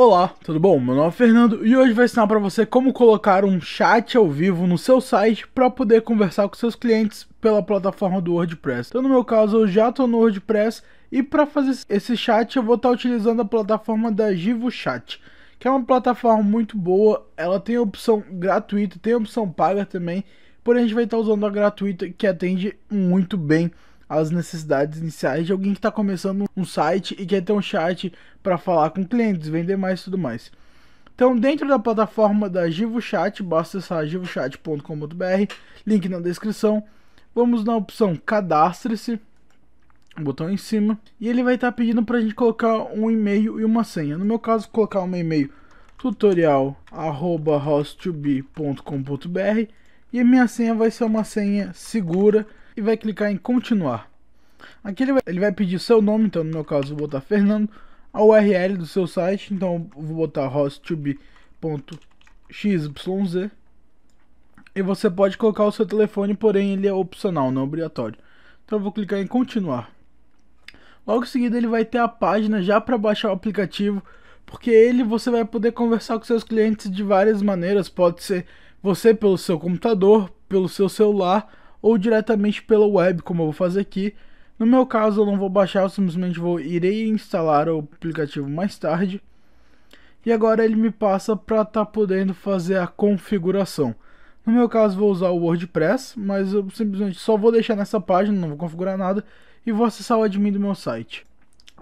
Olá, tudo bom? Meu nome é Fernando e hoje vou ensinar para você como colocar um chat ao vivo no seu site para poder conversar com seus clientes pela plataforma do WordPress. Então no meu caso eu já estou no WordPress e para fazer esse chat eu vou estar tá utilizando a plataforma da Givo Chat, que é uma plataforma muito boa, ela tem opção gratuita, tem opção paga também, porém a gente vai estar tá usando a gratuita que atende muito bem as necessidades iniciais de alguém que está começando um site e quer ter um chat para falar com clientes, vender mais e tudo mais. Então, dentro da plataforma da GivoChat, basta acessar givochat.com.br, link na descrição. Vamos na opção Cadastre-se, botão em cima, e ele vai estar tá pedindo para a gente colocar um e-mail e uma senha. No meu caso, colocar um e-mail e a minha senha vai ser uma senha segura e vai clicar em continuar. Aqui ele vai, ele vai pedir seu nome, então no meu caso vou botar Fernando, a URL do seu site, então vou botar hosttube.xyz e você pode colocar o seu telefone, porém ele é opcional, não é obrigatório. Então eu vou clicar em continuar. Logo em seguida ele vai ter a página já para baixar o aplicativo, porque ele você vai poder conversar com seus clientes de várias maneiras, pode ser você pelo seu computador, pelo seu celular ou diretamente pela web, como eu vou fazer aqui. No meu caso, eu não vou baixar, eu simplesmente vou irei instalar o aplicativo mais tarde. E agora ele me passa para estar tá podendo fazer a configuração. No meu caso, vou usar o WordPress, mas eu simplesmente só vou deixar nessa página, não vou configurar nada, e vou acessar o admin do meu site.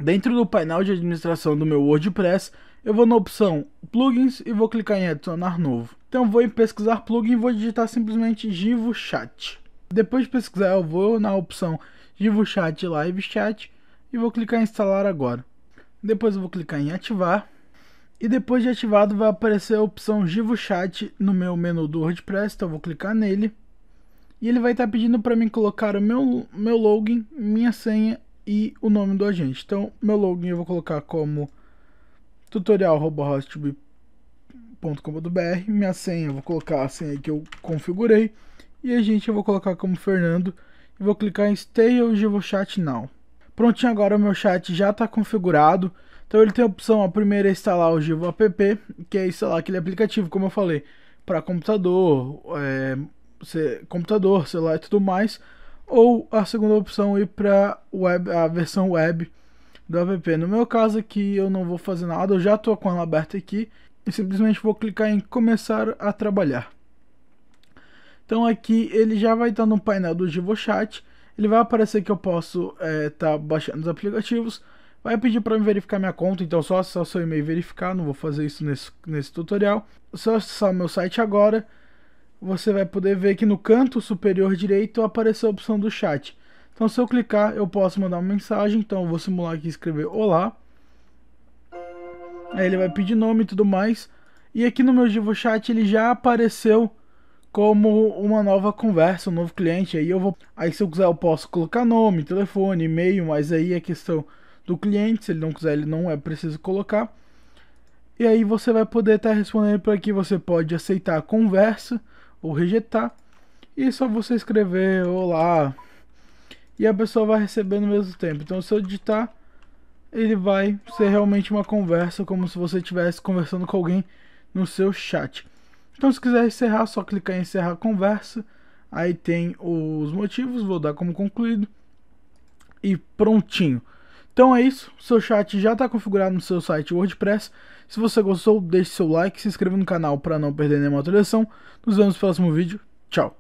Dentro do painel de administração do meu WordPress, eu vou na opção Plugins e vou clicar em Adicionar Novo. Então vou em Pesquisar Plugin e vou digitar simplesmente Givo Chat. Depois de pesquisar, eu vou na opção Vivo Chat Live Chat e vou clicar em instalar agora. Depois eu vou clicar em ativar. E depois de ativado vai aparecer a opção Givo Chat no meu menu do WordPress, então eu vou clicar nele. E ele vai estar tá pedindo para mim colocar o meu, meu login, minha senha e o nome do agente. Então, meu login eu vou colocar como tutorial.hostb.com.br, minha senha eu vou colocar a senha que eu configurei e a gente eu vou colocar como Fernando e vou clicar em Stay ou Chat Now. Prontinho, agora o meu chat já está configurado. Então ele tem a opção, a primeira é instalar o Givo App, que é instalar aquele aplicativo, como eu falei, para computador, é, computador, celular e tudo mais. Ou a segunda opção é ir para a versão web do app. No meu caso aqui eu não vou fazer nada, eu já estou com ela aberta aqui e simplesmente vou clicar em começar a trabalhar. Então aqui ele já vai estar no painel do GivoChat, ele vai aparecer que eu posso estar é, tá baixando os aplicativos, vai pedir para verificar minha conta, então só acessar o seu e-mail e verificar, não vou fazer isso nesse, nesse tutorial. Só acessar o meu site agora, você vai poder ver que no canto superior direito apareceu a opção do chat. Então se eu clicar eu posso mandar uma mensagem, então eu vou simular aqui escrever olá. Aí ele vai pedir nome e tudo mais. E aqui no meu Chat ele já apareceu como uma nova conversa, um novo cliente. Aí eu vou, aí se eu quiser eu posso colocar nome, telefone, e-mail, mas aí é questão do cliente, se ele não quiser, ele não é preciso colocar. E aí você vai poder estar tá respondendo por aqui, você pode aceitar a conversa ou rejeitar. E é só você escrever olá. E a pessoa vai receber no mesmo tempo. Então se eu digitar, ele vai ser realmente uma conversa como se você estivesse conversando com alguém no seu chat. Então, se quiser encerrar, só clicar em encerrar a conversa. Aí tem os motivos, vou dar como concluído. E prontinho. Então é isso, seu chat já está configurado no seu site WordPress. Se você gostou, deixe seu like, se inscreva no canal para não perder nenhuma atualização. Nos vemos no próximo vídeo. Tchau!